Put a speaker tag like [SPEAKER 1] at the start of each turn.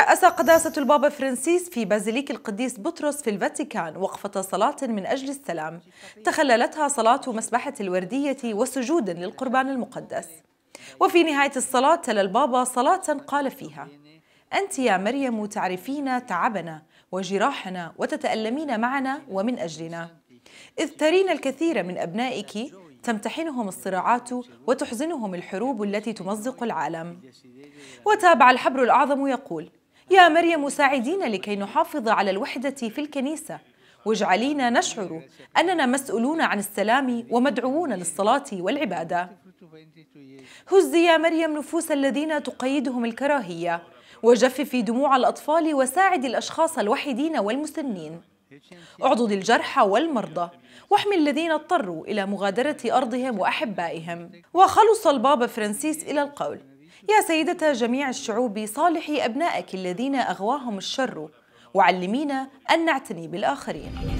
[SPEAKER 1] رأس قداسة البابا فرانسيس في بازيليك القديس بطرس في الفاتيكان وقفة صلاة من أجل السلام تخللتها صلاة مسبحة الوردية وسجود للقربان المقدس وفي نهاية الصلاة تلا البابا صلاة قال فيها أنت يا مريم تعرفين تعبنا وجراحنا وتتألمين معنا ومن أجلنا إذ ترين الكثير من أبنائك تمتحنهم الصراعات وتحزنهم الحروب التي تمزق العالم وتابع الحبر الأعظم يقول يا مريم ساعدينا لكي نحافظ على الوحدة في الكنيسة واجعلينا نشعر أننا مسؤولون عن السلام ومدعوون للصلاة والعبادة هزي يا مريم نفوس الذين تقيدهم الكراهية وجففي دموع الأطفال وساعد الأشخاص الوحيدين والمسنين اعضد الجرحى والمرضى واحمي الذين اضطروا إلى مغادرة أرضهم وأحبائهم وخلص البابا فرانسيس إلى القول يا سيدة جميع الشعوب صالحي أبنائك الذين أغواهم الشر وعلمينا أن نعتني بالآخرين